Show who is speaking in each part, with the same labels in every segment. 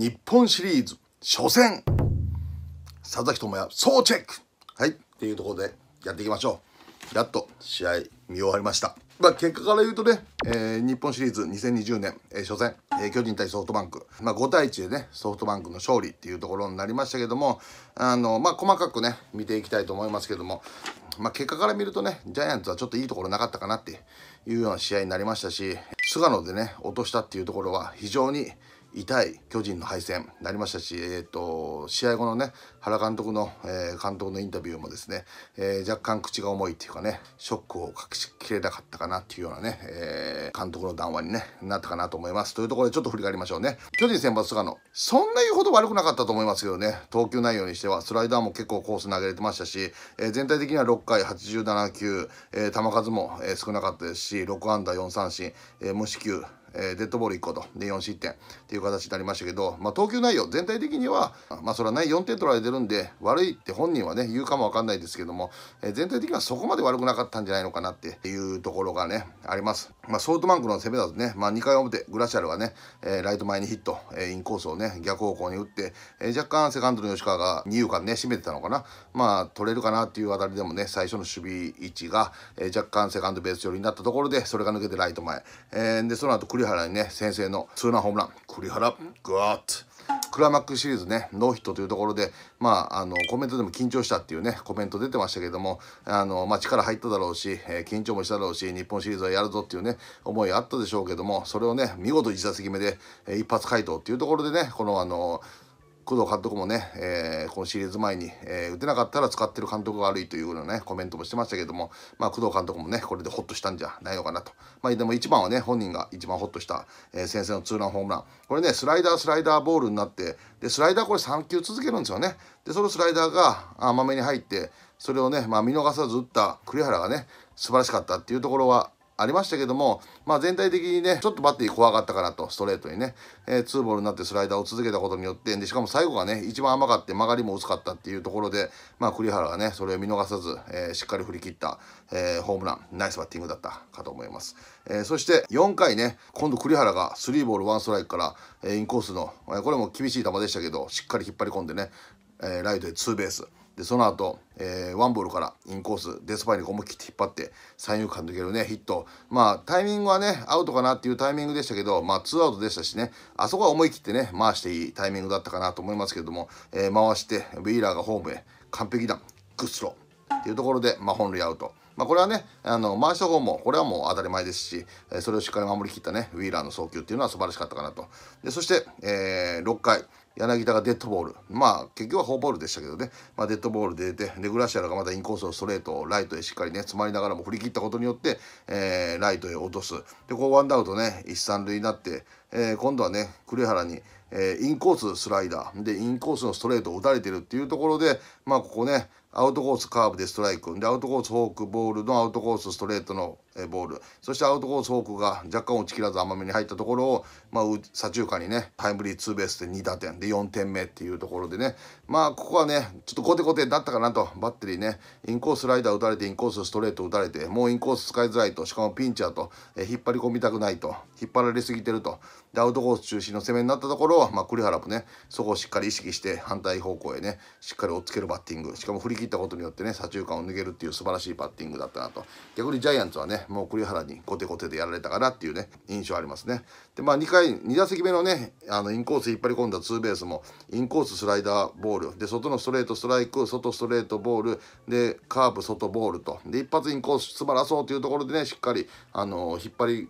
Speaker 1: 日本シリーズ初戦佐々木智也総チェックはいっていうところでやっていきましょうやっと試合見終わりましたまあ、結果から言うとね、えー、日本シリーズ2020年、えー、初戦、えー、巨人対ソフトバンク、まあ、5対1でねソフトバンクの勝利っていうところになりましたけどもあの、まあ、細かくね見ていきたいと思いますけども、まあ、結果から見るとねジャイアンツはちょっといいところなかったかなっていうような試合になりましたし菅野でね落としたっていうところは非常に痛い巨人の敗戦になりましたし、えーと、試合後のね原監督の、えー、監督のインタビューもですね、えー、若干口が重いっていうかねショックを隠しきれなかったかなっていうようなね、えー、監督の談話に、ね、なったかなと思いますというところでちょっと振り返りましょうね巨人選抜菅野そんな言うほど悪くなかったと思いますけどね投球内容にしてはスライダーも結構コース投げれてましたし、えー、全体的には6回87球、えー、球数も、え少なかったですし6安打4三振、えー、無四球、えー、デッドボール1個とで4失点っていう形になりましたけど、まあ、投球内容全体的には、まあ、それはね4点取られてるんで悪いって本人はね言うかもわかんないですけども、えー、全体的にはそこまで悪くなかったんじゃないのかなっていうところがねあります、まあ、ソフトバンクの攻めだとね、まあ、2回表グラシャルがね、えー、ライト前にヒット、えー、インコースをね逆方向に打って、えー、若干セカンドの吉川が二遊間ね締めてたのかなまあ取れるかなっていうあたりでもね最初の守備位置が、えー、若干セカンドベース寄りになったところでそれが抜けてライト前、えー、でその後栗原にね先生のツーランホームラン栗原グワックライマックスシリーズねノーヒットというところでまああのコメントでも緊張したっていうねコメント出てましたけどもあの、まあ、力入っただろうし、えー、緊張もしただろうし日本シリーズはやるぞっていうね思いあったでしょうけどもそれをね見事1打席目で、えー、一発回答っていうところでねこのあの工藤監督もね、えー、このシリーズ前に、えー、打てなかったら使ってる監督が悪いというようなね、コメントもしてましたけども、まあ、工藤監督もね、これでホッとしたんじゃないのかなと。まあ、でも一番はね、本人が一番ホッとした、えー、先生のツーランホームラン。これね、スライダー、スライダーボールになって、で、スライダーこれ3球続けるんですよね。で、そのスライダーが甘めに入って、それをね、まあ、見逃さず打った栗原がね、素晴らしかったっていうところはありましたけども、まあ、全体的にね、ちょっとバッテリー怖かったかなと、ストレートにね、えー、2ボールになってスライダーを続けたことによって、で、しかも最後がね、一番甘かって曲がりも薄かったっていうところで、まあ、栗原がね、それを見逃さず、えー、しっかり振り切った、えー、ホームラン、ナイスバッティングだったかと思います。えー、そして4回ね、今度栗原が3ボール1ストライクから、えー、インコースの、えー、これも厳しい球でしたけど、しっかり引っ張り込んでね、えー、ライトでツーベース。で、その後、えー、ワンボールからインコース、デスパイに思い切って引っ張って、三遊間抜けるね、ヒット。まあ、タイミングはね、アウトかなっていうタイミングでしたけど、まあ、ツーアウトでしたしね、あそこは思い切ってね、回していいタイミングだったかなと思いますけども、えー、回して、ウィーラーがホームへ、完璧だ、グッスローっていうところで、まあ、本塁アウト。まあ、これはね、あの回した方も、これはもう当たり前ですし、えそれをしっかり守りきったね、ウィーラーの送球っていうのは素晴らしかったかなと。でそして、えー、6回、柳田がデッドボールまあ結局はフォーボールでしたけどね、まあ、デッドボールで出てでグラシアラがまたインコースのストレートをライトへしっかりね詰まりながらも振り切ったことによって、えー、ライトへ落とすでこうワンダウトね一三塁になって、えー、今度はね栗原に、えー、インコーススライダーでインコースのストレートを打たれてるっていうところでまあここねアウトコースカーブでストライクでアウトコースフォークボールのアウトコースストレートのえボールそしてアウトコースフォークが若干落ちきらず甘めに入ったところを、まあ、左中間にねタイムリーツーベースで2打点で4点目っていうところでねまあここはねちょっと後手後手だったかなとバッテリーねインコースライダー打たれてインコースストレート打たれてもうインコース使いづらいとしかもピンチャーと、え引っ張り込みたくないと引っ張られすぎてるとでアウトコース中心の攻めになったところを、まあ、栗原もねそこをしっかり意識して反対方向へねしっかり追っつけるバッティングしかも振り切ったことによってね左中間を抜けるっていう素晴らしいバッティングだったなと逆にジャイアンツはねもう栗原にコテコテでやられたかなっていうね印象ありますねでまあ2回2打席目のねあのインコース引っ張り込んだツーベースもインコーススライダーボールで外のストレートストライク外ストレートボールでカーブ外ボールとで一発インコース詰まらそうというところでねしっかりあの引っ張り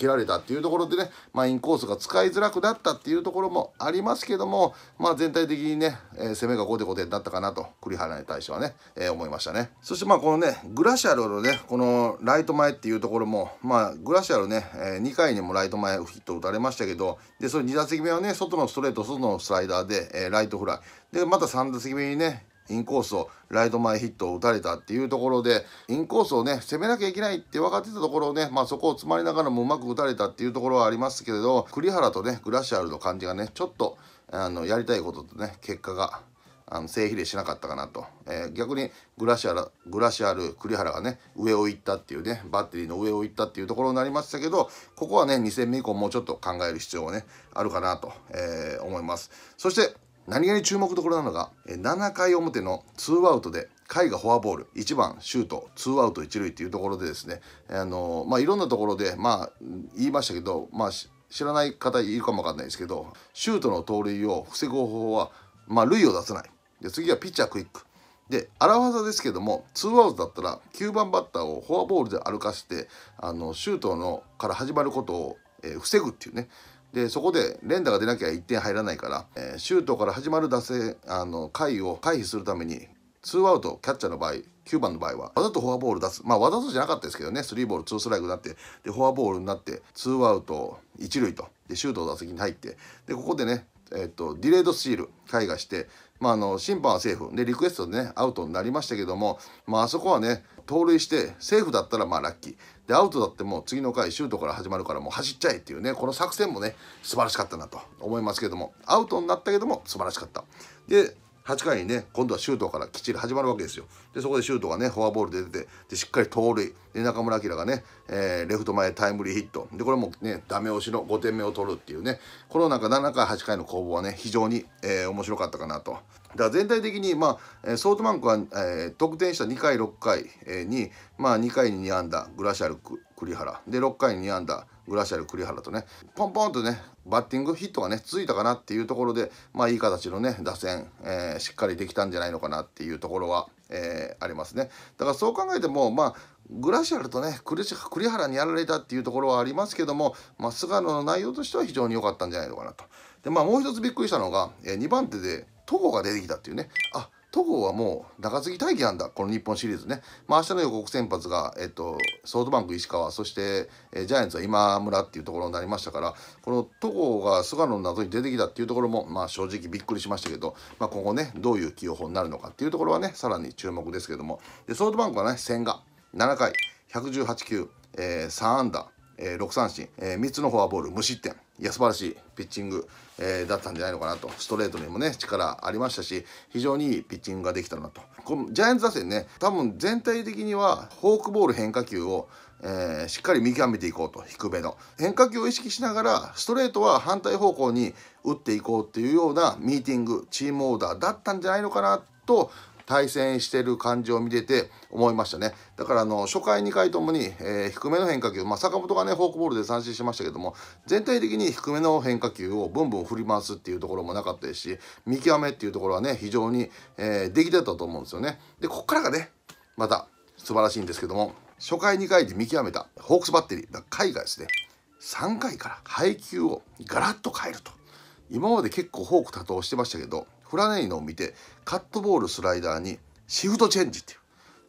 Speaker 1: 切られたっていうところでね、まあ、インコースが使いづらくなったっていうところもありますけども、まあ、全体的にね、えー、攻めが後手後手になったかなと栗原に対してはね、えー、思いましたねそしてまあこのねグラシャルのねこのライト前っていうところも、まあ、グラシャルね、えー、2回にもライト前ヒット打たれましたけどでそれ2打席目はね外のストレート外のスライダーで、えー、ライトフライでまた3打席目にねインコースをライト前ヒットを打たれたっていうところでインコースをね攻めなきゃいけないって分かってたところをね、まあ、そこを詰まりながらもうまく打たれたっていうところはありますけれど栗原とねグラシアルの感じがねちょっとあのやりたいこととね結果があの正比例しなかったかなと、えー、逆にグラシアルグラシアル栗原がね上を行ったっていうねバッテリーの上を行ったっていうところになりましたけどここはね2戦目以降もうちょっと考える必要はねあるかなと、えー、思いますそして何気に注目どころなのが、7回表の2アウトで、甲斐がフォアボール、1番、シュート、ツーアウト、一塁というところでですね、あのまあ、いろんなところで、まあ、言いましたけど、まあ、知らない方いるかもわかんないですけど、シュートの盗塁を防ぐ方法は、まあ、塁を出さない。で、次はピッチャークイック。で、荒技ですけども、ツーアウトだったら、9番バッターをフォアボールで歩かせて、あのシュートのから始まることを、えー、防ぐっていうね、でそこで連打が出なきゃ1点入らないから、えー、シュートから始まる打線あの回を回避するために2アウトキャッチャーの場合9番の場合はわざとフォアボール出すまあわざとじゃなかったですけどね3ボール2ストライクになってでフォアボールになって2アウト1塁とでシュートの打席に入ってでここでねえっ、とディレードスチール回がしてまあ、あの審判はセーフでリクエストでねアウトになりましたけども、まあ、そこはね盗塁してセーフだったらまあラッキーでアウトだってもう次の回シュートから始まるからもう走っちゃえっていうねこの作戦もね素晴らしかったなと思いますけどもアウトになったけども素晴らしかったで8回にね今度はシュートからきっちり始まるわけですよでそこでシュートがねフォアボールで出てでしっかり盗塁で中村晃がね、えー、レフト前タイムリーヒットでこれもねダメ押しの5点目を取るっていうねこのなんか7回8回の攻防はね非常に、えー、面白かったかなとだから全体的に、まあ、ソートバンクは、えー、得点した2回6回に、まあ、2回に2安打グラシャルク栗原で6回に2安打グラシャル栗原とねポンポンとねバッティングヒットがね続いたかなっていうところでまあいい形のね打線、えー、しっかりできたんじゃないのかなっていうところは、えー、ありますねだからそう考えてもまあグラシャルとね栗原にやられたっていうところはありますけども、まあ、菅野の内容としては非常に良かったんじゃないのかなとでまあもう一つびっくりしたのが、えー、2番手で戸郷が出てきたっていうねあっ戸郷はもう中継ぎ待機なんだこの日本シリーズね、まあ明日の予告先発が、えっと、ソフトバンク石川そして、えジャイアンツは今村っていうところになりましたからこの戸郷が菅野の謎に出てきたっていうところも、まあ、正直びっくりしましたけど、まあ、今後ねどういう起用法になるのかっていうところはねさらに注目ですけどもでソフトバンクはね千賀7回118球、えー、3安打えー、6三振、えー、3つのフォアボール無失点いや素晴らしいピッチング、えー、だったんじゃないのかなとストレートにもね力ありましたし非常にいいピッチングができたなとこのジャイアンツ打線ね多分全体的にはフォークボール変化球をえー、しっかり見極めていこうと低めの変化球を意識しながらストレートは反対方向に打っていこうっていうようなミーティングチームオーダーだったんじゃないのかなと対戦してる感じを見てて思いましたね。だからあの初回2回ともに、えー、低めの変化球、まあ、坂本がねフォークボールで三振しましたけども全体的に低めの変化球をブンブン振り回すっていうところもなかったですし見極めっていうところはね非常に、えー、出来だったと思うんですよね。でこっからがねまた素晴らしいんですけども初回2回で見極めたホークスバッテリーだ海外ですね3回から配球をガラッと変えると今まで結構ホーク多投してましたけど振らないのを見てカットボールスライダーにシフトチェンジっていう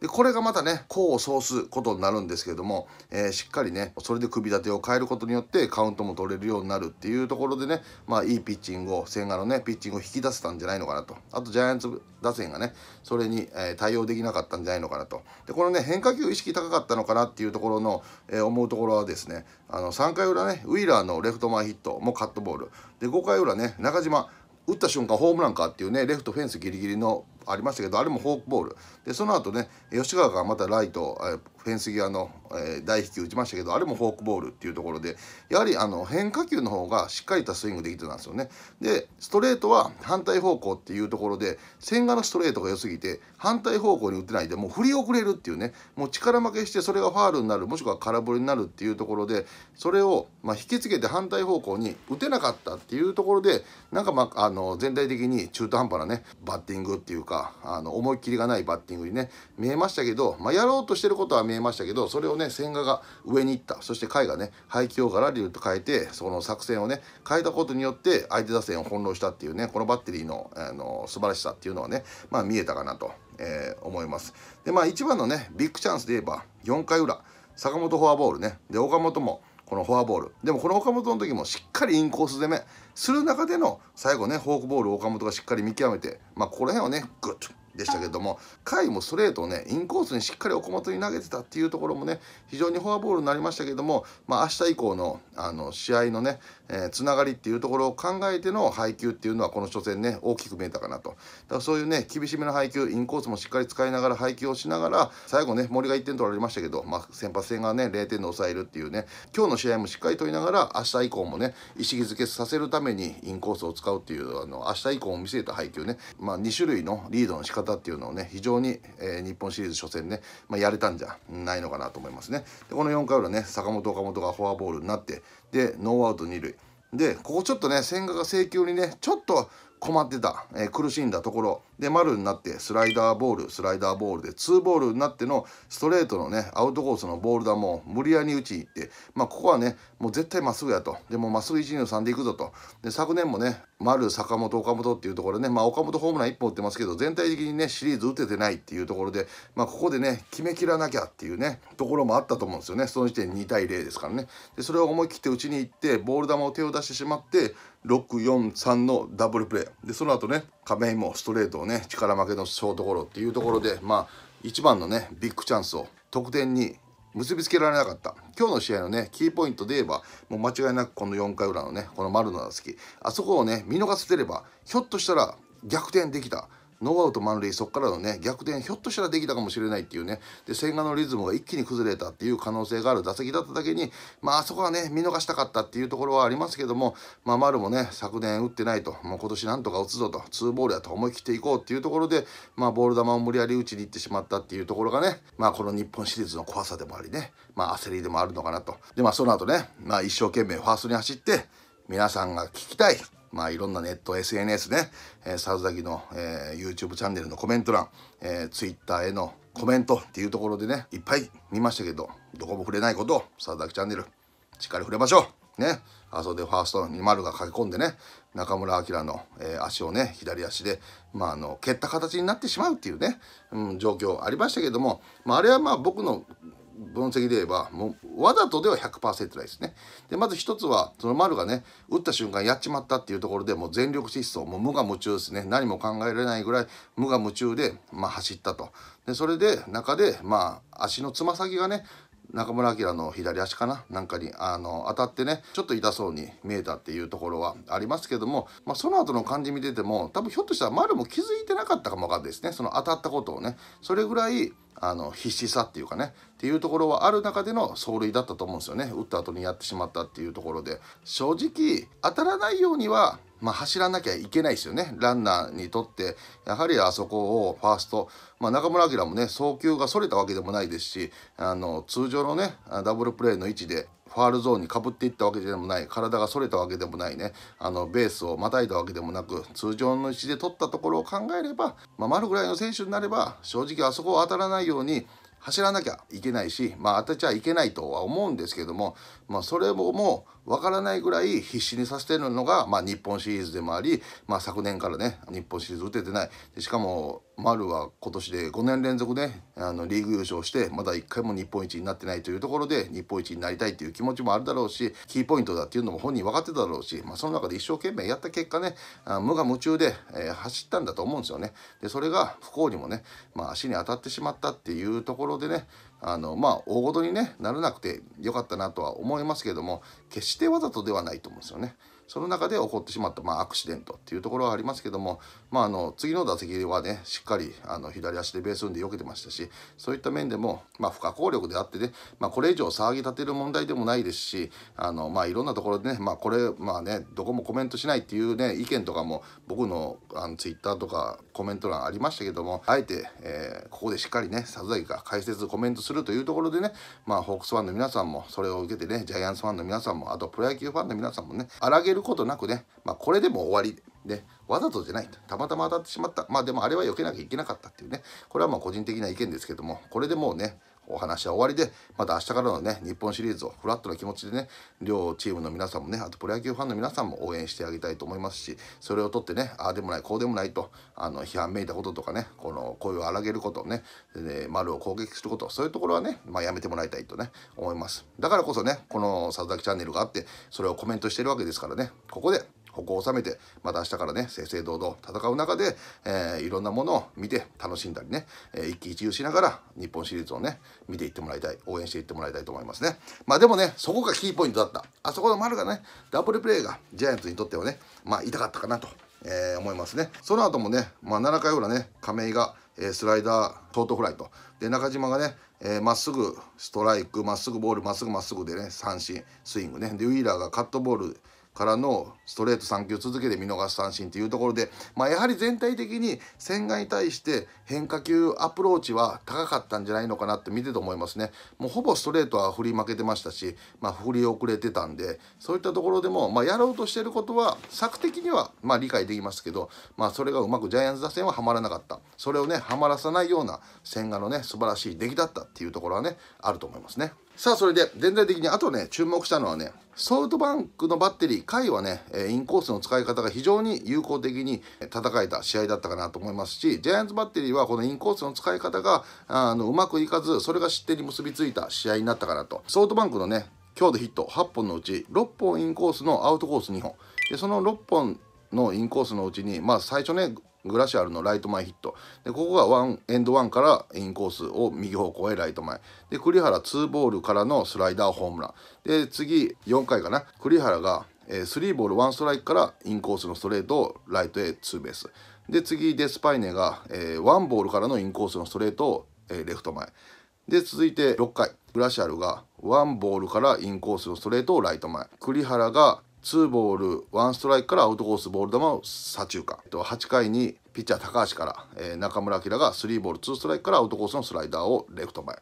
Speaker 1: でこれがまたね功を奏すことになるんですけども、えー、しっかりねそれで組み立てを変えることによってカウントも取れるようになるっていうところでねまあいいピッチングを千賀のねピッチングを引き出せたんじゃないのかなとあとジャイアンツ打線がねそれに、えー、対応できなかったんじゃないのかなとでこのね変化球意識高かったのかなっていうところの、えー、思うところはですねあの3回裏ねウィーラーのレフト前ヒットもカットボールで5回裏ね中島打った瞬間ホームランかっていうねレフトフェンスギリギリのありましたけどあれもフォークボールでその後ね吉川がまたライトフェンス際の、えー、大飛球打ちましたけどあれもフォークボールっていうところでやはりあの変化球の方がしっかりとスイングできてたんですよねでストレートは反対方向っていうところで千賀のストレートが良すぎて反対方向に打てないでもう振り遅れるっていうねもう力負けしてそれがファールになるもしくは空振りになるっていうところでそれを、ま引きつけて反対方向に打てなかったっていうところでなんか、まあ、あの全体的に中途半端なねバッティングっていうかあの思い切りがないバッティングにね見えましたけど、まあ、やろうとしてることは見見えましたけどそれをね千賀が上に行ったそして甲斐がね配球をガラリと変えてその作戦をね変えたことによって相手打線を翻弄したっていうねこのバッテリーのあの素晴らしさっていうのはねまあ見えたかなと、えー、思いますでまあ一番のねビッグチャンスで言えば4回裏坂本フォアボールねで岡本もこのフォアボールでもこの岡本の時もしっかりインコース攻めする中での最後ねフォークボールを岡本がしっかり見極めてまあこの辺をねグッとでしたけども回もストレートをねインコースにしっかり岡本に投げてたっていうところもね非常にフォアボールになりましたけども、まあ、明日以降のあの試合のね、えー、つながりっていうところを考えての配球っていうのはこの初戦ね大きく見えたかなとだからそういうね厳しめの配球インコースもしっかり使いながら配球をしながら最後ね森が1点取られましたけど、まあ、先発戦がね0点で抑えるっていうね今日の試合もしっかり取りながら明日以降もね意識づけさせるためにインコースを使うっていうあの明日以降も見据えた配球ね、まあ、2種類のリードの仕方方っていうのをね非常に、えー、日本シリーズ初戦ね、まあ、やれたんじゃないのかなと思いますね。でこの4回裏ね坂本岡本がフォアボールになってでノーアウト2塁でここちょっとね千賀が制球にねちょっと困ってた、えー、苦しんだところで丸になってスライダーボールスライダーボールでツーボールになってのストレートのねアウトコースのボール球を無理やり打ちに行って、まあ、ここはねもう絶対まっすぐやとでもまっすぐ123でいくぞとで昨年もね丸坂本岡本っていうところね、まあ、岡本ホームラン1本打ってますけど全体的にねシリーズ打ててないっていうところで、まあ、ここでね決めきらなきゃっていうねところもあったと思うんですよねその時点2対0ですからねでそれを思い切って打ちに行ってボール球を手を出してしまって643のダブルプレーでその後ね亀井もストレートをね力負けのショートゴロっていうところでまあ一番のねビッグチャンスを得点に結びつけられなかった今日の試合のねキーポイントで言えばもう間違いなくこの4回裏のねこの丸の打席あそこをね見逃せてればひょっとしたら逆転できたノーアウト満塁そこからのね逆転ひょっとしたらできたかもしれないっていうねで千賀のリズムが一気に崩れたっていう可能性がある打席だっただけにまああそこはね見逃したかったっていうところはありますけどもまあ丸もね昨年打ってないともう今年なんとか打つぞとツーボールやと思い切っていこうっていうところでまあボール球を無理やり打ちに行ってしまったっていうところがねまあこの日本シリーズの怖さでもありねまあ焦りでもあるのかなとでまあその後ねまあ一生懸命ファーストに走って皆さんが聞きたいまあ、いろんなネット SNS ね、えー、サウザの、えー、YouTube チャンネルのコメント欄、えー、Twitter へのコメントっていうところでねいっぱい見ましたけどどこも触れないことをサウザチャンネルしっかり触れましょうねあそでファースト20が駆け込んでね中村晃の、えー、足をね左足で、まあ、あの蹴った形になってしまうっていうね、うん、状況ありましたけども、まあ、あれはまあ僕の分析で言えばもうわざとでは100%ないですねでまず一つはその丸がね打った瞬間やっちまったっていうところでもう全力疾走もう無我夢中ですね何も考えられないぐらい無我夢中で、まあ、走ったとでそれで中で、まあ、足のつま先がね中村晃の左足かななんかにあの当たってねちょっと痛そうに見えたっていうところはありますけども、まあ、その後の感じ見てても多分ひょっとしたら丸も気づいてなかったかも分かんないですねその当たったことをねそれぐらいあの必死さっていうかねっていうところはある中での走塁だったと思うんですよね打った後にやってしまったっていうところで正直当たらないようには、まあ、走らなきゃいけないですよねランナーにとってやはりあそこをファースト、まあ、中村晃もね送球がそれたわけでもないですしあの通常のねダブルプレーの位置でファールゾーンにかぶっていったわけでもない体がそれたわけでもないねあのベースをまたいだわけでもなく通常の位置で取ったところを考えれば、まあ、丸ぐらいの選手になれば正直あそこを当たらないように走らなきゃいけないし、まあ、当てちゃいけないとは思うんですけどもまあ、それももう分からないぐらい必死にさせてるのが、まあ、日本シリーズでもあり、まあ、昨年からね日本シリーズ打ててないしかも丸は今年で5年連続ねあのリーグ優勝してまだ1回も日本一になってないというところで日本一になりたいという気持ちもあるだろうしキーポイントだっていうのも本人分かってただろうし、まあ、その中で一生懸命やった結果ね無我夢中で、えー、走ったんだと思うんですよね。でそれが不幸にもね、まあ、足に当たってしまったっていうところでねあのまあ大ごとに、ね、ならなくてよかったなとは思いますけども決してわざとではないと思うんですよね。その中で起こってしまった、まあ、アクシデントっていうところはありますけども、まあ、あの次の打席はねしっかりあの左足でベース運で避けてましたしそういった面でも、まあ、不可抗力であってね、まあ、これ以上騒ぎ立てる問題でもないですしあの、まあ、いろんなところでね、まあ、これ、まあね、どこもコメントしないっていうね意見とかも僕のあのツイッターとかコメント欄ありましたけどもあえて、えー、ここでしっかりね里崎が解説コメントするというところでね、まあ、ホークスファンの皆さんもそれを受けてねジャイアンツファンの皆さんもあとプロ野球ファンの皆さんもね荒げるることなくね、まあ、これでも終わりね、わざとじゃないと。たまたま当たってしまったまあでもあれは避けなきゃいけなかったっていうねこれはまあ個人的な意見ですけどもこれでもうねお話は終わりで、また明日からのね、日本シリーズをフラットな気持ちでね、両チームの皆さんもね、あとプロ野球ファンの皆さんも応援してあげたいと思いますし、それをとってね、ああでもない、こうでもないと、あの、批判めいたこととかね、この声を荒げることね、ね、丸を攻撃すること、そういうところはね、まあ、やめてもらいたいとね、思います。だからこそね、この佐々木チャンネルがあって、それをコメントしてるわけですからね、ここで、ここを収めて、また明日からね、正々堂々戦う中で、えー、いろんなものを見て楽しんだりね、えー、一喜一憂しながら日本シリーズをね、見ていってもらいたい、応援していってもらいたいと思いますね。まあでもね、そこがキーポイントだった。あそこの丸がね、ダブルプレーがジャイアンツにとってはね、まあ痛かったかなと、えー、思いますね。その後もね、まあ7回裏ね、亀井が、えー、スライダー、ショートフライと。で、中島がね、ま、えー、っすぐストライク、まっすぐボール、まっすぐまっすぐでね、三振、スイングね。で、ウィーラーがカットボール、からのストレート3球続けて見逃し三振というところで、まあ、やはり全体的に千賀に対して変化球アプローチは高かったんじゃないのかなって見てて思いますねもうほぼストレートは振り負けてましたし、まあ、振り遅れてたんでそういったところでも、まあ、やろうとしてることは策的にはま理解できますけど、まあ、それがうまくジャイアンツ打線ははまらなかったそれをねはまらさないような千賀のね素晴らしい出来だったっていうところはねあると思いますね。さあそれで全体的にあとね注目したのはねソフトバンクのバッテリー、回はね、インコースの使い方が非常に有効的に戦えた試合だったかなと思いますし、ジャイアンツバッテリーはこのインコースの使い方があのうまくいかず、それが失点に結びついた試合になったかなと。ソフトバンクのね、強度ヒット8本のうち6本インコースのアウトコース2本。でその6本のインコースのうちに、まあ、最初ねグラシアルのライト前ヒットでここがワンエンドワンからインコースを右方向へライト前で栗原ツーボールからのスライダーホームランで次4回かな栗原が、えー、スリーボールワンストライクからインコースのストレートをライトへツーベースで次デスパイネが、えー、ワンボールからのインコースのストレートを、えー、レフト前で続いて6回グラシアルがワンボールからインコースのストレートをライト前栗原が2ボール1ストライクからアウトコースボール球を左中間、8回にピッチャー高橋から、中村晃が3ボール2ストライクからアウトコースのスライダーをレフト前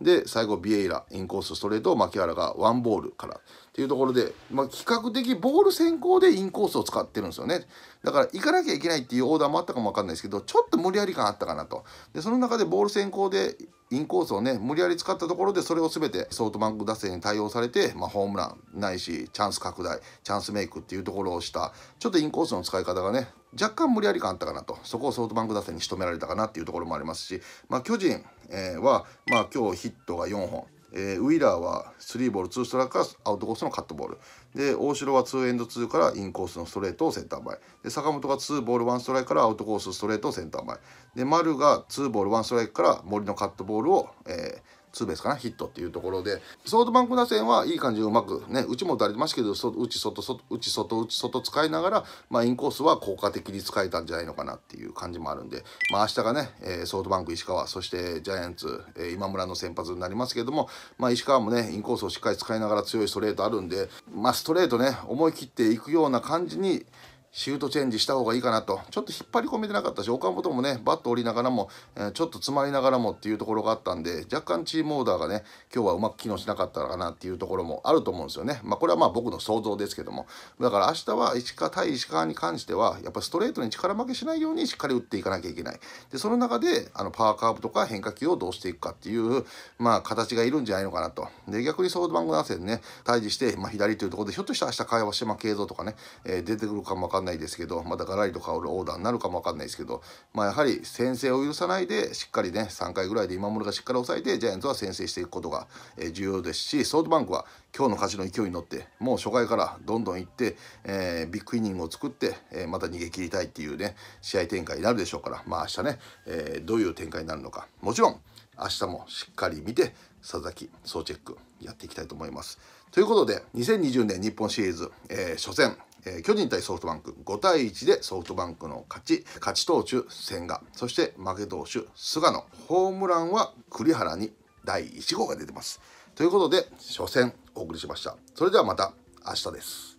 Speaker 1: で最後ビエイラインコースストレートを牧原が1ボールからっていうところで、まあ、比較的ボール先行でインコースを使ってるんですよね。だから行かなきゃいけないっていうオーダーもあったかもわかんないですけど、ちょっと無理やり感あったかなと。で、その中でボール先行でインコースをね、無理やり使ったところで、それを全てソフトバンク打線に対応されて、まあ、ホームランないし、チャンス拡大、チャンスメイクっていうところをした、ちょっとインコースの使い方がね、若干無理やり感あったかなと、そこをソフトバンク打線に仕留められたかなっていうところもありますし、まあ、巨人、えー、は、まあ、今日ヒットが4本。えー、ウィーラーは3ボール2ストライクからアウトコースのカットボールで大城は2エンド2からインコースのストレートをセンター前で坂本が2ボール1ストライクからアウトコースストレートをセンター前で丸が2ボール1ストライクから森のカットボールを、えー、ツーベースかなヒットっていうところでソフトバンク打線はいい感じでうまくね打ちも打たれてますけど打ち外外ち外打ち外使いながら、まあ、インコースは効果的に使えたんじゃないのかなっていう感じもあるんで、まあ、明日がね、えー、ソフトバンク石川そしてジャイアンツ、えー、今村の先発になりますけども、まあ、石川もねインコースをしっかり使いながら強いストレートあるんで、まあ、ストレートね思い切っていくような感じにシュートチェンジした方がいいかなと、ちょっと引っ張り込めてなかったし、岡本もね、バット折りながらも、えー、ちょっと詰まりながらもっていうところがあったんで、若干チームオーダーがね、今日はうまく機能しなかったかなっていうところもあると思うんですよね。まあ、これはまあ僕の想像ですけども。だから明日は石川対石川に関しては、やっぱストレートに力負けしないようにしっかり打っていかなきゃいけない。で、その中で、あの、パワーカーブとか変化球をどうしていくかっていう、まあ、形がいるんじゃないのかなと。で、逆にソードバンク打線ね、対峙して、まあ、左というところで、ひょっとしたら明日、会話して、まあ、継続とかね、えー、出てくるかもわかんない。んないですけど、まだからりと香るオーダーになるかもわかんないですけど、まあ、やはり先制を許さないで、しっかりね、3回ぐらいで今村がしっかり抑えて、ジャイアンツは先制していくことが重要ですし、ソフトバンクは今日の勝ちの勢いに乗って、もう初回からどんどんいって、えー、ビッグイニングを作って、えー、また逃げ切りたいっていうね、試合展開になるでしょうから、まあ明日ね、えー、どういう展開になるのか、もちろん、明日もしっかり見て佐々木総チェックやっていきたいと思います。ということで2020年日本シリーズ、えー、初戦えー、巨人対ソフトバンク5対1でソフトバンクの勝ち勝ち投手千賀そして負け投手菅野ホームランは栗原に第1号が出てますということで初戦お送りしましたそれではまた明日です